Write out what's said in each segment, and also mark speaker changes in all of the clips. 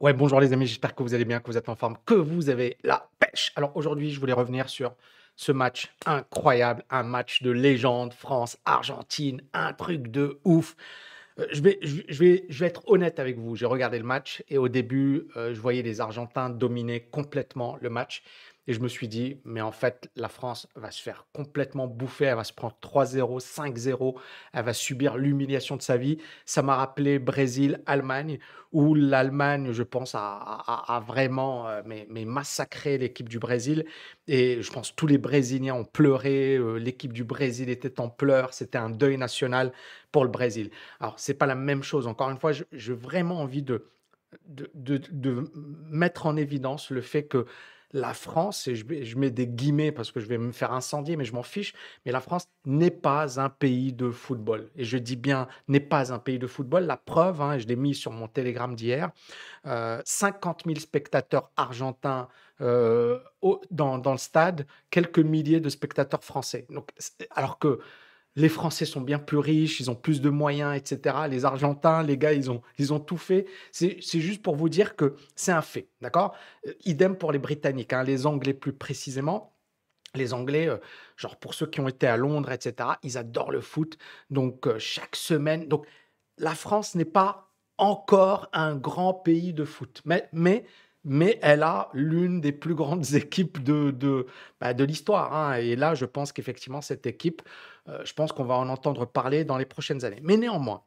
Speaker 1: Ouais, bonjour les amis, j'espère que vous allez bien, que vous êtes en forme, que vous avez la pêche. Alors aujourd'hui, je voulais revenir sur ce match incroyable, un match de légende, France-Argentine, un truc de ouf. Euh, je, vais, je, vais, je vais être honnête avec vous, j'ai regardé le match et au début, euh, je voyais les Argentins dominer complètement le match. Et je me suis dit, mais en fait, la France va se faire complètement bouffer, elle va se prendre 3-0, 5-0, elle va subir l'humiliation de sa vie. Ça m'a rappelé Brésil, Allemagne, où l'Allemagne, je pense, a, vraiment euh, mais, massacré l'équipe du Brésil. Et je pense tous les Brésiliens ont pleuré, euh, l'équipe du Brésil était en pleurs, c'était un deuil national pour le Brésil. Alors, c'est pas la même chose. Encore une fois, j'ai vraiment envie de de, de, de, mettre en évidence le fait que la France, et je, mets des guillemets parce que je vais me faire incendier, mais je m'en fiche, mais la France n'est pas un pays de football. Et je dis bien n'est pas un pays de football. La preuve, hein, je l'ai mis sur mon télégramme d'hier, 50 euh, 000 spectateurs argentins euh, dans, le stade, quelques milliers de spectateurs français. Donc, alors que les Français sont bien plus riches, ils ont plus de moyens, etc. Les Argentins, les gars, ils ont, ils ont tout fait. C'est juste pour vous dire que c'est un fait, d'accord euh, Idem pour les Britanniques, hein, les Anglais plus précisément. Les Anglais, euh, genre pour ceux qui ont été à Londres, etc., ils adorent le foot. Donc, euh, chaque semaine. Donc, la France n'est pas encore un grand pays de foot. Mais, mais elle a l'une des plus grandes équipes de, de, bah, l'histoire. Hein. Et là, je pense qu'effectivement, cette équipe euh, je pense qu'on va en entendre parler dans les prochaines années. Mais néanmoins,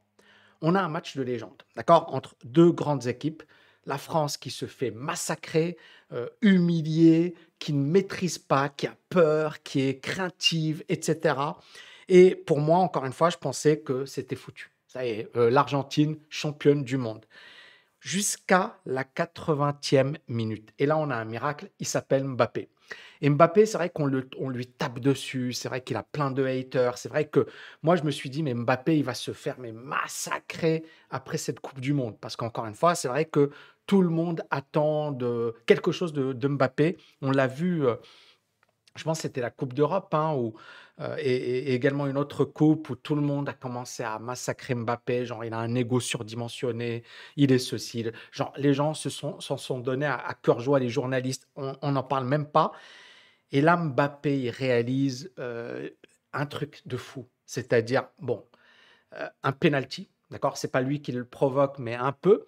Speaker 1: on a un match de légende, d'accord, entre deux grandes équipes. La France qui se fait massacrer, euh, humilier, qui ne maîtrise pas, qui a peur, qui est craintive, etc. Et pour moi, encore une fois, je pensais que c'était foutu. Ça y est, euh, l'Argentine championne du monde. Jusqu'à la 80e minute. Et là, on a un miracle, il s'appelle Mbappé. Mbappé, c'est vrai qu'on on lui tape dessus, c'est vrai qu'il a plein de haters, c'est vrai que moi je me suis dit mais Mbappé il va se faire mais massacrer après cette Coupe du Monde parce qu'encore une fois c'est vrai que tout le monde attend de quelque chose de, Mbappé. On l'a vu. Euh, je pense que c'était la Coupe d'Europe, hein, euh, et, également une autre coupe où tout le monde a commencé à massacrer Mbappé, genre il a un ego surdimensionné, il est ceci, genre les gens se sont, s'en sont donnés à, cœur joie, les journalistes, on n'en parle même pas. Et là, Mbappé, il réalise euh, un truc de fou, c'est-à-dire, bon, euh, un penalty, d'accord, c'est pas lui qui le provoque, mais un peu,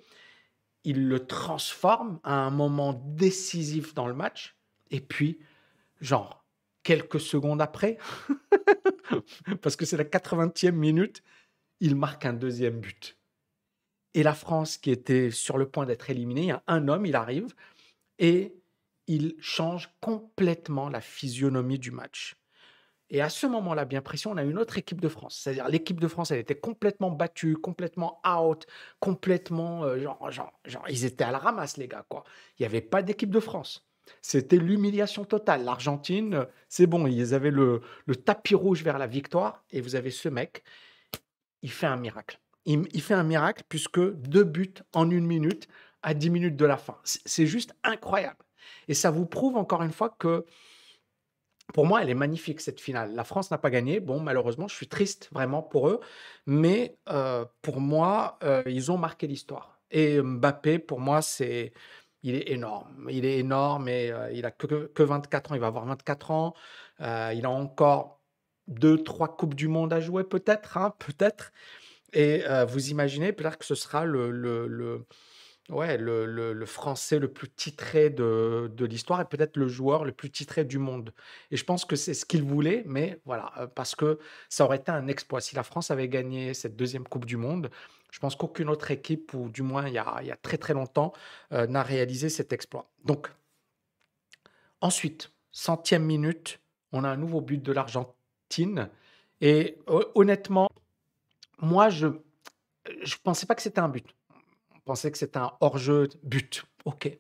Speaker 1: il le transforme à un moment décisif dans le match, et puis genre quelques secondes après, parce que c'est la 80e minute, il marque un deuxième but. Et la France, qui était sur le point d'être éliminée, il y a un homme, il arrive et il change complètement la physionomie du match. Et à ce moment-là, bien précis, on a une autre équipe de France. C'est-à-dire l'équipe de France, elle était complètement battue, complètement out, complètement euh, genre, genre, genre, ils étaient à la ramasse les gars quoi. Il n'y avait pas d'équipe de France. C'était l'humiliation totale. L'Argentine, euh, c'est bon, ils avaient le, tapis rouge vers la victoire et vous avez ce mec, il fait un miracle. Il, fait un miracle puisque deux buts en une minute à dix minutes de la fin. C'est juste incroyable. Et ça vous prouve encore une fois que pour moi, elle est magnifique cette finale. La France n'a pas gagné. Bon, malheureusement, je suis triste vraiment pour eux. Mais euh, pour moi, euh, ils ont marqué l'histoire. Et Mbappé, pour moi, c'est il est énorme. Il est énorme et euh, il a que, que, 24 ans. Il va avoir 24 ans. Euh, il a encore deux, trois Coupes du Monde à jouer, peut-être. Hein, peut-être. Et euh, vous imaginez peut-être que ce sera le, ouais, le, français le plus titré de, de l'histoire et peut-être le joueur le plus titré du monde. Et je pense que c'est ce qu'il voulait, mais voilà, parce que ça aurait été un exploit. Si la France avait gagné cette deuxième Coupe du Monde, je pense qu'aucune autre équipe, ou du moins il y a, très très longtemps, euh, n'a réalisé cet exploit. Donc, ensuite, centième minute, on a un nouveau but de l'Argentine. Et honnêtement, moi, je ne pensais pas que c'était un but. On pensait que c'était un hors-jeu but. OK.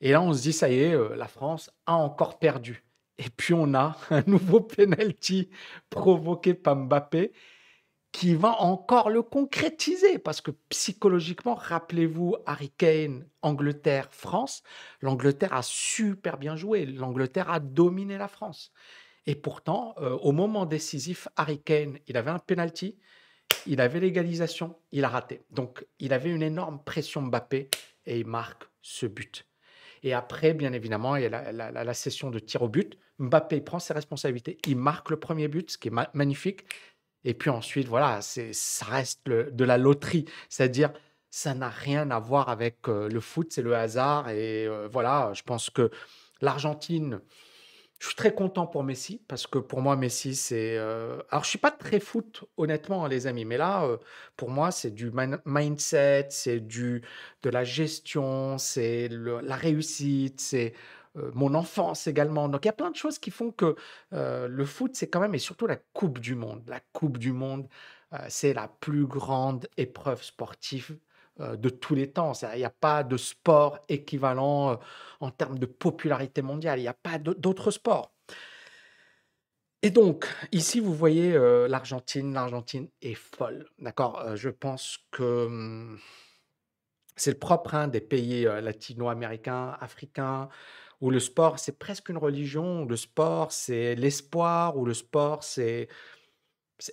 Speaker 1: Et là, on se dit, ça y est, euh, la France a encore perdu. Et puis, on a un nouveau penalty provoqué par Mbappé qui va encore le concrétiser. Parce que psychologiquement, rappelez-vous, Harry Kane, Angleterre, France, l'Angleterre a super bien joué, l'Angleterre a dominé la France. Et pourtant, euh, au moment décisif, Harry Kane, il avait un penalty, il avait l'égalisation, il a raté. Donc, il avait une énorme pression Mbappé et il marque ce but. Et après, bien évidemment, il y a la, session de tir au but. Mbappé prend ses responsabilités, il marque le premier but, ce qui est magnifique. Et puis ensuite, voilà, ça reste de la loterie. C'est-à-dire, ça n'a rien à voir avec euh, le foot, c'est le hasard. Et euh, voilà, je pense que l'Argentine, je suis très content pour Messi, parce que pour moi, Messi, c'est... Euh, alors, je suis pas très foot, honnêtement, hein, les amis, mais là, pour moi, c'est du mindset, c'est du de la gestion, c'est la réussite, c'est... Euh, mon enfance également. Donc il y a plein de choses qui font que euh, le foot, c'est quand même, et surtout la Coupe du Monde. La Coupe du Monde, euh, c'est la plus grande épreuve sportive de tous les temps. Il n'y a pas de sport équivalent en termes de popularité mondiale. Il n'y a pas d'autres sports. Et donc, ici, vous voyez l'Argentine. L'Argentine est folle. D'accord Je pense que hum, c'est le propre hein, des pays latino-américains, africains où le sport, c'est presque une religion, où le sport, c'est l'espoir, où le sport, c'est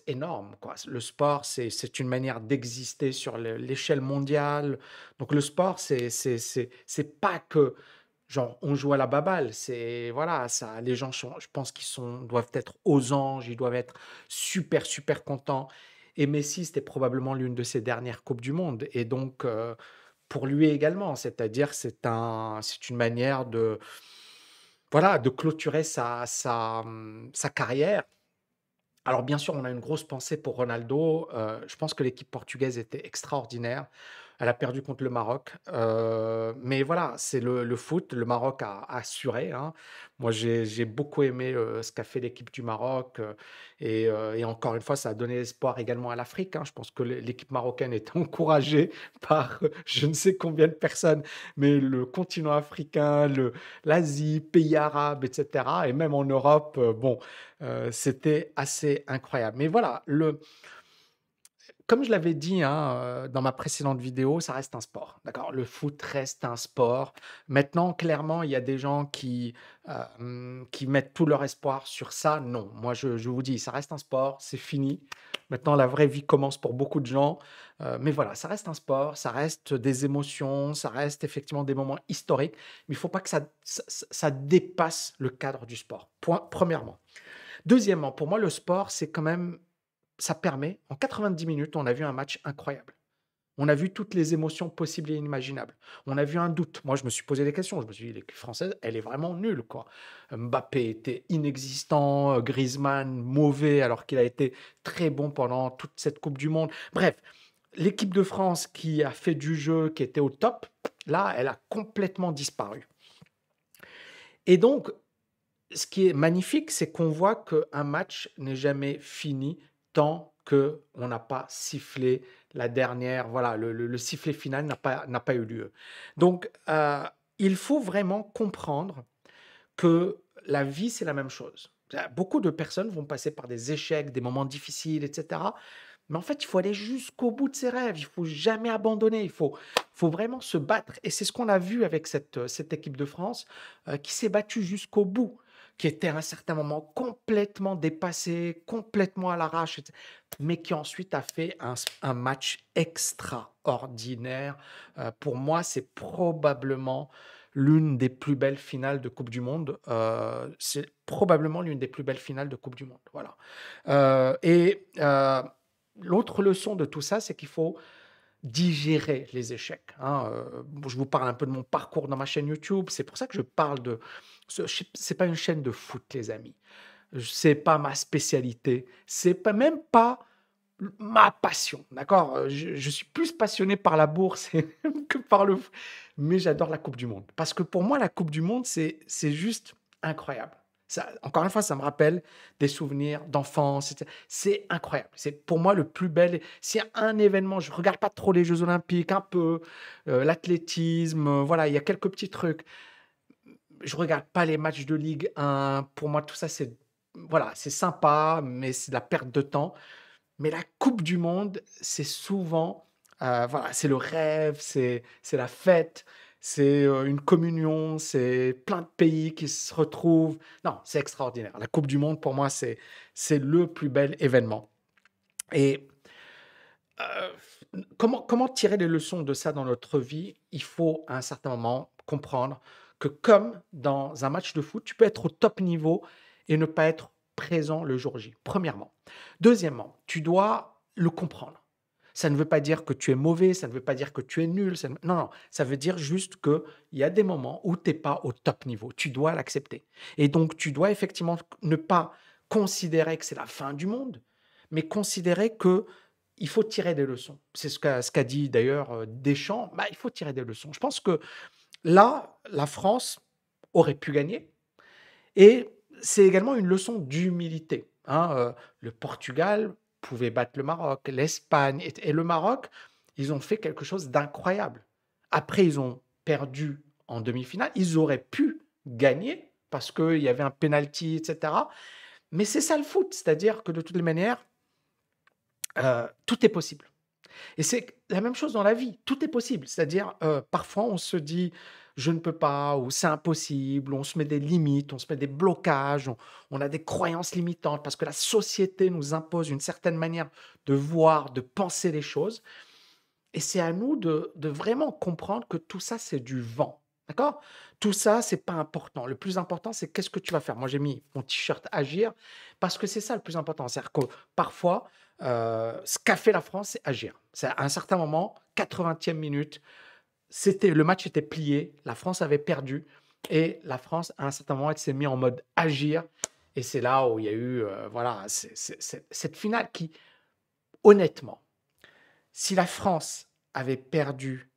Speaker 1: énorme. Quoi. Le sport, c'est une manière d'exister sur l'échelle mondiale. Donc le sport, c'est pas que genre on joue à la baballe. C'est voilà, ça. Les gens, sont, je pense qu'ils sont doivent être aux anges, ils doivent être super super contents. Et Messi, c'était probablement l'une de ses dernières coupes du monde. Et donc euh, pour lui également. C'est-à-dire, c'est un, c'est une manière de, voilà, de clôturer sa, mmh, carrière. Alors bien sûr, on a une grosse pensée pour Ronaldo. Euh, je pense que l'équipe portugaise était extraordinaire. Elle a perdu contre le Maroc. Euh, mais voilà, c'est le, foot. Le Maroc a, assuré. Hein. Moi, j'ai beaucoup aimé euh, ce qu'a fait l'équipe du Maroc. Euh, et, encore une fois, ça a donné espoir également à l'Afrique. Hein. Je pense que l'équipe marocaine est encouragée par je ne sais combien de personnes, mais le continent africain, l'Asie, pays arabes, etc. Et même en Europe, bon, c'était assez incroyable. Mais voilà, le comme je l'avais dit hein, euh, dans ma précédente vidéo, ça reste un sport. D'accord Le foot reste un sport. Maintenant, clairement, il y a des gens qui, euh, hum, qui mettent tout leur espoir sur ça. Non, moi, je, vous dis, ça reste un sport, c'est fini. Maintenant, la vraie vie commence pour beaucoup de gens. Euh, mais voilà, ça reste un sport, ça reste des émotions, ça reste effectivement des moments historiques. Mais il ne faut pas que ça, dépasse le cadre du sport. Point, premièrement. Deuxièmement, pour moi, le sport, c'est quand même ça permet, en 90 minutes, on a vu un match incroyable. On a vu toutes les émotions possibles et inimaginables. On a vu un doute. Moi, je me suis posé des questions. Je me suis dit, l'équipe française, elle est vraiment nulle, quoi. Mbappé était inexistant, Griezmann mauvais, alors qu'il a été très bon pendant toute cette Coupe du Monde. Bref, l'équipe de France qui a fait du jeu, qui était au top, là, elle a complètement disparu. Et donc, ce qui est magnifique, c'est qu'on voit qu'un match n'est jamais fini tant que on n'a pas sifflé la dernière, voilà, le, sifflet final n'a pas, pas eu lieu. Donc, euh, il faut vraiment comprendre que la vie, c'est la même chose. Euh, beaucoup de personnes vont passer par des échecs, des moments difficiles, etc. Mais en fait, il faut aller jusqu'au bout de ses rêves. Il faut jamais abandonner. Il faut, faut vraiment se battre. Et c'est ce qu'on a vu avec cette, cette équipe de France euh, qui s'est battue jusqu'au bout qui était à un certain moment complètement dépassé, complètement à l'arrache, mais qui ensuite a fait un, match extraordinaire. Euh, pour moi, c'est probablement l'une des plus belles finales de Coupe du Monde. Euh, c'est probablement l'une des plus belles finales de Coupe du Monde. Voilà. Euh, et l'autre leçon de tout ça, c'est qu'il faut digérer les échecs. Hein, euh, je vous parle un peu de mon parcours dans ma chaîne YouTube. C'est pour ça que je parle de. Ce C'est pas une chaîne de foot, les amis. n'est pas ma spécialité. C'est pas même pas ma passion, d'accord je, suis plus passionné par la bourse que par le... Mais j'adore la Coupe du Monde. Parce que pour moi, la Coupe du Monde, c'est juste incroyable encore une fois, ça me rappelle des souvenirs d'enfance. C'est incroyable. C'est pour moi le plus bel. S'il un événement, je regarde pas trop les Jeux Olympiques, un peu euh, l'athlétisme. Euh, voilà, il y a quelques petits trucs. Je regarde pas les matchs de Ligue 1. Pour moi, tout ça, c'est voilà, c'est sympa, mais c'est de la perte de temps. Mais la Coupe du Monde, c'est souvent euh, voilà, c'est le rêve, c'est la fête c'est une communion, c'est plein de pays qui se retrouvent. Non, c'est extraordinaire. La Coupe du Monde, pour moi, c'est, le plus bel événement. Et comment, comment tirer les leçons de ça dans notre vie Il faut à un certain moment comprendre que comme dans un match de foot, tu peux être au top niveau et ne pas être présent le jour J, premièrement. Deuxièmement, tu dois le comprendre. Ça ne veut pas dire que tu es mauvais, ça ne veut pas dire que tu es nul. Non, non, ça veut dire juste qu'il y a des moments où tu n'es pas au top niveau. Tu dois l'accepter. Et donc, tu dois effectivement ne pas considérer que c'est la fin du monde, mais considérer que il faut tirer des leçons. C'est ce qu'a ce qu'a dit d'ailleurs euh, Deschamps. Bah, il faut tirer des leçons. Je pense que là, la France aurait pu gagner. Et c'est également une leçon d'humilité. Hein, euh, le Portugal pouvaient battre le Maroc, l'Espagne. Et, le Maroc, ils ont fait quelque chose d'incroyable. Après, ils ont perdu en demi-finale. Ils auraient pu gagner parce qu'il y avait un penalty, etc. Mais c'est ça le foot, c'est-à-dire que de toutes les manières, euh, tout est possible. Et c'est la même chose dans la vie, tout est possible. C'est-à-dire, euh, parfois, on se dit, je ne peux pas ou c'est impossible, on se met des limites, on se met des blocages, on, a des croyances limitantes parce que la société nous impose une certaine manière de voir, de penser les choses. Et c'est à nous de, vraiment comprendre que tout ça, c'est du vent. D'accord Tout ça, c'est pas important. Le plus important, c'est qu'est-ce que tu vas faire. Moi, j'ai mis mon t-shirt Agir parce que c'est ça le plus important. C'est-à-dire que parfois, euh, ce qu'a fait la France, c'est agir. C'est à un certain moment, 80e minute, c'était le match était plié, la France avait perdu et la France à un certain moment s'est mise en mode agir et c'est là où il y a eu euh, voilà cette finale qui honnêtement si la France avait perdu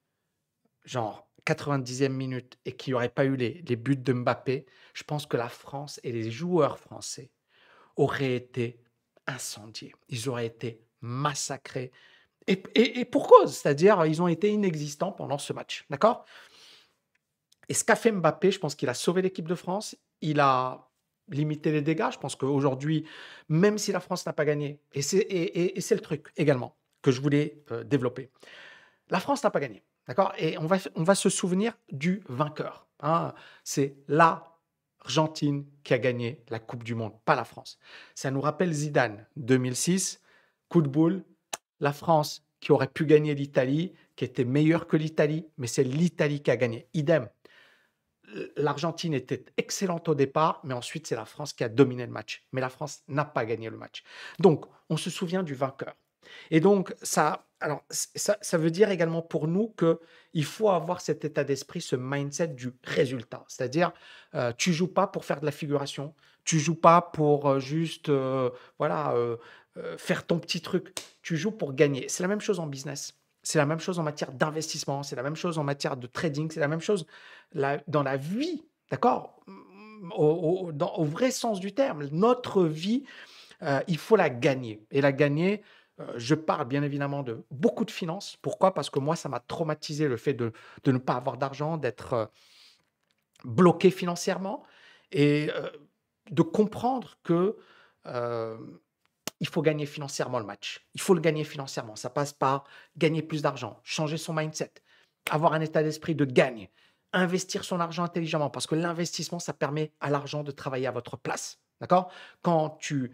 Speaker 1: genre 90e minute et qu'il n'y aurait pas eu les, les buts de Mbappé, je pense que la France et les joueurs français auraient été incendiés. Ils auraient été massacrés et, pour cause, c'est-à-dire ils ont été inexistants pendant ce match. D'accord Et ce qu'a fait Mbappé, je pense qu'il a sauvé l'équipe de France. Il a limité les dégâts. Je pense qu'aujourd'hui, même si la France n'a pas gagné, et c'est, et, c'est le truc également que je voulais euh, développer, la France n'a pas gagné. D'accord Et on va, on va se souvenir du vainqueur. Hein c'est l'Argentine qui a gagné la Coupe du Monde, pas la France. Ça nous rappelle Zidane, 2006, coup de boule, la France qui aurait pu gagner l'Italie, qui était meilleure que l'Italie, mais c'est l'Italie qui a gagné. Idem. L'Argentine était excellente au départ, mais ensuite c'est la France qui a dominé le match. Mais la France n'a pas gagné le match. Donc, on se souvient du vainqueur. Et donc, ça, alors, ça, veut dire également pour nous qu'il faut avoir cet état d'esprit, ce mindset du résultat. C'est-à-dire, euh, tu joues pas pour faire de la figuration, tu joues pas pour euh, juste euh, voilà euh, euh, faire ton petit truc. Tu joues pour gagner. C'est la même chose en business. C'est la même chose en matière d'investissement. C'est la même chose en matière de trading. C'est la même chose dans la vie. D'accord mm, au, vrai sens du terme. Notre vie, euh, il faut la gagner. Et la gagner, euh, je parle bien évidemment de beaucoup de finances. Pourquoi Parce que moi, ça m'a traumatisé le fait de, ne pas avoir d'argent, d'être bloqué financièrement et de comprendre que il faut gagner financièrement le match. Il faut le gagner financièrement. Ça passe par gagner plus d'argent, changer son mindset, avoir un état d'esprit de gagne, investir son argent intelligemment, parce que l'investissement, ça permet à l'argent de travailler à votre place. D'accord Quand tu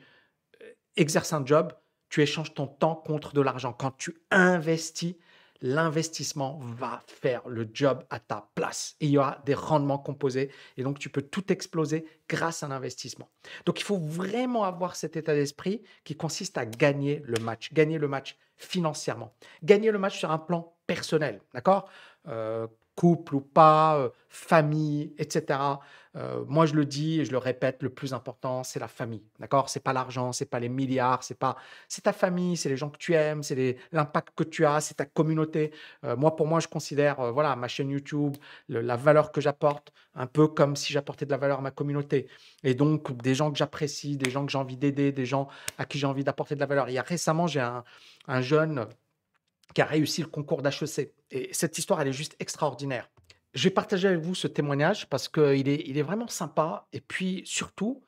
Speaker 1: euh, exerces un job, tu échanges ton temps contre de l'argent. Quand tu investis, l'investissement va faire le job à ta place. il y aura des rendements composés et donc tu peux tout exploser grâce à un investissement. Donc il faut vraiment avoir cet état d'esprit qui consiste à gagner le match, gagner le match financièrement, gagner le match sur un plan personnel, d'accord euh, couple ou pas, euh, famille, etc. Euh, moi, je le dis et je le répète, le plus important, c'est la famille. D'accord C'est pas l'argent, c'est pas les milliards, c'est pas, c'est ta famille, c'est les gens que tu aimes, c'est l'impact que tu as, c'est ta communauté. Euh, moi, pour moi, je considère, voilà, ma chaîne YouTube, la valeur que j'apporte, un peu comme si j'apportais de la valeur à ma communauté. Et donc, des gens que j'apprécie, des gens que j'ai envie d'aider, des gens à qui j'ai envie d'apporter de la valeur. Il y a récemment, j'ai un, un jeune qui a réussi le concours d'HEC. Et cette histoire, elle est juste extraordinaire. Je vais partager avec vous ce témoignage parce qu'il est, il est vraiment sympa. Et puis surtout,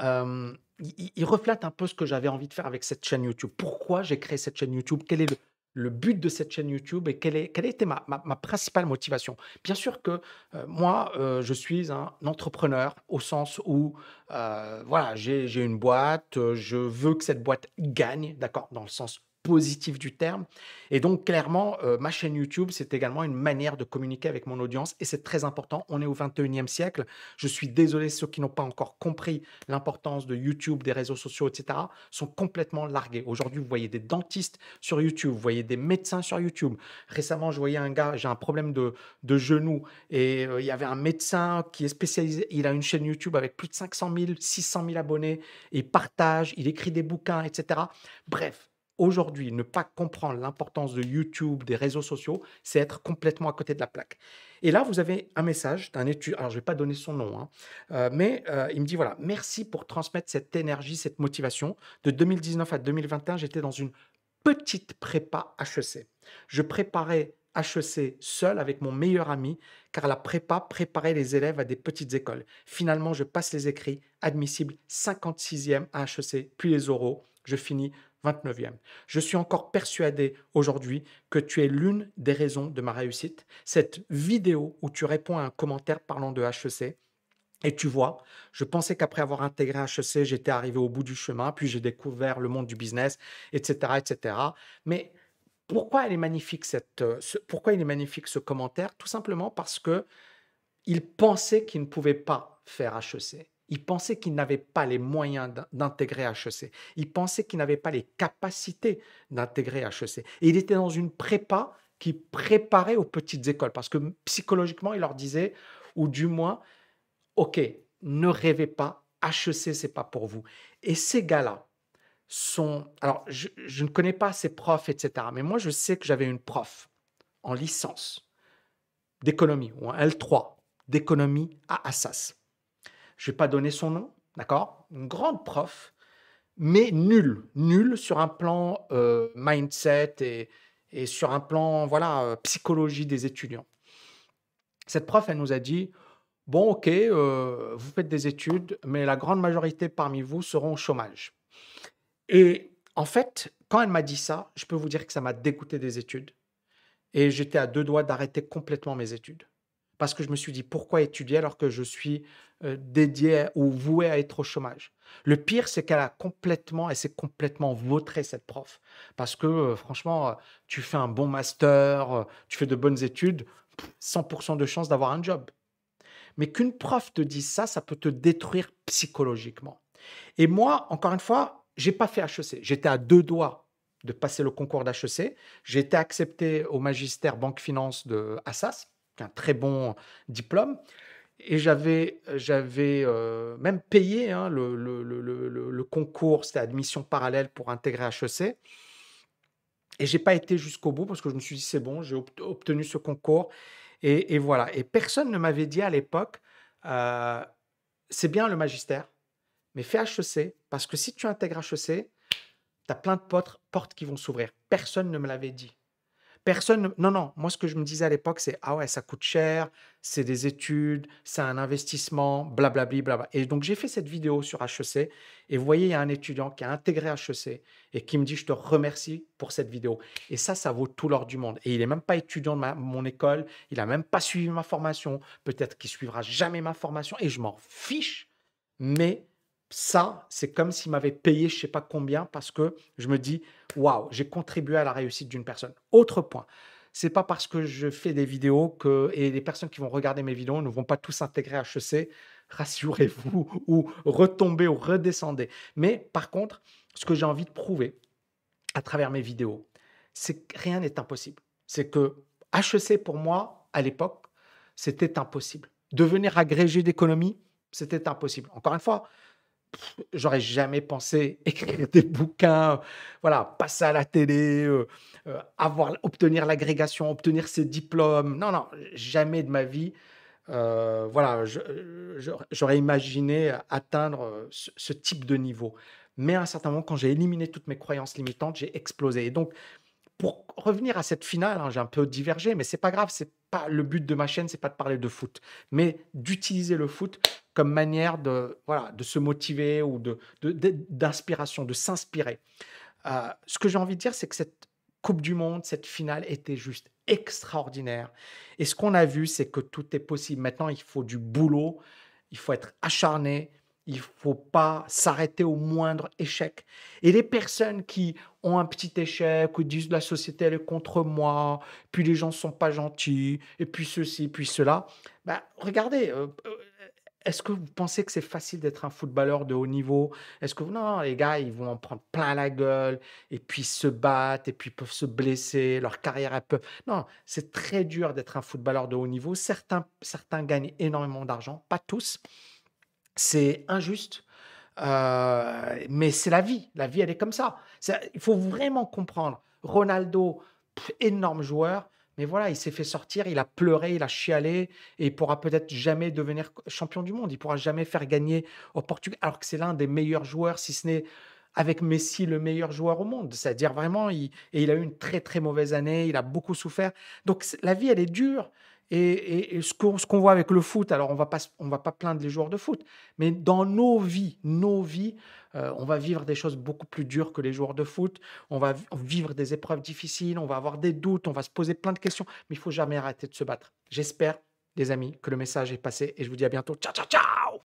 Speaker 1: euh, il, reflète un peu ce que j'avais envie de faire avec cette chaîne YouTube. Pourquoi j'ai créé cette chaîne YouTube Quel est le, but de cette chaîne YouTube et quelle, est, ma, principale motivation Bien sûr que euh, moi, euh, je suis un entrepreneur au sens où voilà, j'ai une boîte, je veux que cette boîte gagne, d'accord, dans le sens positif du terme. Et donc, clairement, euh, ma chaîne YouTube, c'est également une manière de communiquer avec mon audience et c'est très important. On est au 21e siècle. Je suis désolé, ceux qui n'ont pas encore compris l'importance de YouTube, des réseaux sociaux, etc., sont complètement largués. Aujourd'hui, vous voyez des dentistes sur YouTube, vous voyez des médecins sur YouTube. Récemment, je voyais un gars, j'ai un problème de, de genou et euh, il y avait un médecin qui est spécialisé, il a une chaîne YouTube avec plus de 500 000, 600 000 abonnés, il partage, il écrit des bouquins, etc. Bref, aujourd'hui, ne pas comprendre l'importance de YouTube, des réseaux sociaux, c'est être complètement à côté de la plaque. Et là, vous avez un message d'un étudiant, alors je ne vais pas donner son nom, hein, euh, mais euh, il me dit, voilà, merci pour transmettre cette énergie, cette motivation. De 2019 à 2021, j'étais dans une petite prépa HEC. Je préparais HEC seul avec mon meilleur ami, car la prépa préparait les élèves à des petites écoles. Finalement, je passe les écrits admissibles 56e à HEC, puis les oraux. Je finis 29e. Je suis encore persuadé aujourd'hui que tu es l'une des raisons de ma réussite. Cette vidéo où tu réponds à un commentaire parlant de HEC, et tu vois, je pensais qu'après avoir intégré HEC, j'étais arrivé au bout du chemin, puis j'ai découvert le monde du business, etc., etc. Mais pourquoi euh, pourquoi il est magnifique ce commentaire Tout simplement parce que il pensait qu'il ne pouvait pas faire HEC. Il pensait qu'il n'avait pas les moyens d'intégrer HEC. Il pensait qu'il n'avait pas les capacités d'intégrer HEC. Et il était dans une prépa qui préparait aux petites écoles parce que psychologiquement, il leur disait, ou du moins, OK, ne rêvez pas, HEC, c'est pas pour vous. Et ces gars-là sont. Alors, je, ne connais pas ces profs, etc. Mais moi, je sais que j'avais une prof en licence d'économie, ou en L3 d'économie à Assas je ne vais pas donner son nom, d'accord Une grande prof, mais nulle, nulle sur un plan euh, mindset et, et, sur un plan voilà euh, psychologie des étudiants. Cette prof, elle nous a dit, bon ok, euh, vous faites des études, mais la grande majorité parmi vous seront au chômage. Et en fait, quand elle m'a dit ça, je peux vous dire que ça m'a dégoûté des études. Et j'étais à deux doigts d'arrêter complètement mes études parce que je me suis dit pourquoi étudier alors que je suis euh, dédié ou voué à être au chômage. Le pire, c'est qu'elle a complètement, elle s'est complètement vautrée cette prof, parce que euh, franchement, euh, tu fais un bon master, tu fais de bonnes études, 100% de chance d'avoir un job. Mais qu'une prof te dise ça, ça peut te détruire psychologiquement. Et moi, encore une fois, j'ai pas fait HEC, j'étais à deux doigts de passer le concours d'HEC. J'ai été accepté au magistère banque finance de Assas un très bon diplôme. Et j'avais, j'avais euh, même payé hein, le, concours, c'était admission parallèle pour intégrer HEC. Et j'ai pas été jusqu'au bout parce que je me suis dit, c'est bon, j'ai obtenu ce concours. Et, voilà. Et personne ne m'avait dit à l'époque, euh, c'est bien le magistère, mais fais HEC parce que si tu intègres HEC, tu as plein de portes qui vont s'ouvrir. Personne ne me l'avait dit. Personne. Non, non. Moi, ce que je me disais à l'époque, c'est ah ouais, ça coûte cher, c'est des études, c'est un investissement, blablabli, blabla. Et donc, j'ai fait cette vidéo sur HEC. Et vous voyez, il y a un étudiant qui a intégré HEC et qui me dit je te remercie pour cette vidéo. Et ça, ça vaut tout l'or du monde. Et il n'est même pas étudiant de mon école, il n'a même pas suivi ma formation. Peut-être qu'il suivra jamais ma formation et je m'en fiche. Mais ça, c'est comme s'il m'avait payé je ne sais pas combien parce que je me dis, waouh, j'ai contribué à la réussite d'une personne. Autre point, c'est pas parce que je fais des vidéos que et les personnes qui vont regarder mes vidéos ne vont pas tous intégrer HEC, rassurez-vous, ou retomber ou redescendez. Mais par contre, ce que j'ai envie de prouver à travers mes vidéos, c'est que rien n'est impossible. C'est que HEC pour moi, à l'époque, c'était impossible. Devenir agrégé d'économie, c'était impossible. Encore une fois, j'aurais jamais pensé écrire des bouquins, voilà, passer à la télé, euh, euh, avoir, obtenir l'agrégation, obtenir ses diplômes. Non, non, jamais de ma vie. Euh, voilà, j'aurais imaginé atteindre ce, type de niveau. Mais à un certain moment, quand j'ai éliminé toutes mes croyances limitantes, j'ai explosé. Et donc, pour revenir à cette finale, hein, j'ai un peu divergé, mais c'est pas grave. C'est pas le but de ma chaîne, c'est pas de parler de foot, mais d'utiliser le foot comme manière de, voilà, de se motiver ou d'inspiration, de, de s'inspirer. Euh, ce que j'ai envie de dire, c'est que cette Coupe du Monde, cette finale était juste extraordinaire. Et ce qu'on a vu, c'est que tout est possible. Maintenant, il faut du boulot, il faut être acharné, il faut pas s'arrêter au moindre échec. Et les personnes qui ont un petit échec ou disent la société elle est contre moi, puis les gens sont pas gentils, et puis ceci, puis cela, bah, regardez, euh, euh, est-ce que vous pensez que c'est facile d'être un footballeur de haut niveau Est-ce que Non, les gars, ils vont en prendre plein la gueule, et puis se battent, et puis peuvent se blesser, leur carrière, peut... Non, c'est très dur d'être un footballeur de haut niveau. Certains, certains gagnent énormément d'argent, pas tous. C'est injuste, euh, mais c'est la vie. La vie, elle est comme ça. Il faut vraiment comprendre. Ronaldo, énorme joueur, mais voilà, il s'est fait sortir, il a pleuré, il a chialé, et il pourra peut-être jamais devenir champion du monde. Il pourra jamais faire gagner au Portugal, alors que c'est l'un des meilleurs joueurs, si ce n'est avec Messi le meilleur joueur au monde. C'est-à-dire vraiment, et il a eu une très très mauvaise année, il a beaucoup souffert. Donc la vie, elle est dure. Et, et, ce qu'on voit avec le foot, alors on ne va pas plaindre les joueurs de foot, mais dans nos vies, nos vies, euh, on va vivre des choses beaucoup plus dures que les joueurs de foot. On va vivre des épreuves difficiles, on va avoir des doutes, on va se poser plein de questions, mais il ne faut jamais arrêter de se battre. J'espère, les amis, que le message est passé et je vous dis à bientôt. Ciao, ciao, ciao